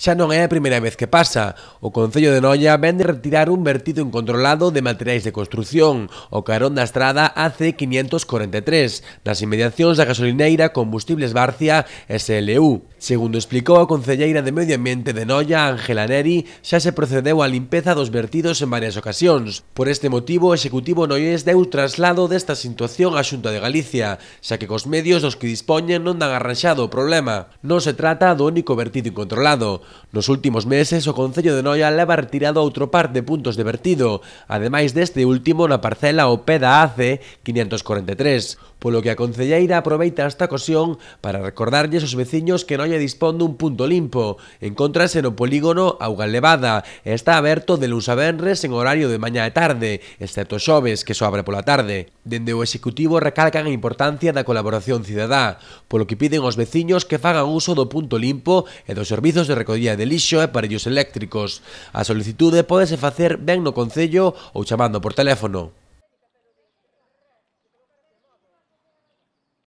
Xa non é a primeira vez que pasa. O Concello de Noia ven de retirar un vertido incontrolado de materiais de construción, o carón da estrada AC543, nas inmediacións da gasolineira Combustibles Barcia SLU. Segundo explicou a Concelleira de Medio Ambiente de Noia, Ángela Neri, xa se procedeu á limpeza dos vertidos en varias ocasións. Por este motivo, o Executivo Noies deu traslado desta situación á Xunta de Galicia, xa que cos medios dos que dispoñen non dan arranxado o problema. Non se trata do único vertido incontrolado. Nos últimos meses, o Concello de Noia leva retirado outro par de puntos de vertido, ademais deste último na parcela o PEDA AC 543, polo que a Concelleira aproveita esta ocasión para recordarlles aos veciños que Noia dispón dun punto limpo. Encontrase no polígono Auga Levada e está aberto de luns a venres en horario de mañá e tarde, excepto xoves, que só abre pola tarde. Dende o Executivo recalcan a importancia da colaboración cidadá, polo que piden aos veciños que fagan uso do punto limpo e dos servizos de recogida recollida de lixo e parellos eléctricos. A solicitude podese facer ben no Concello ou chamando por teléfono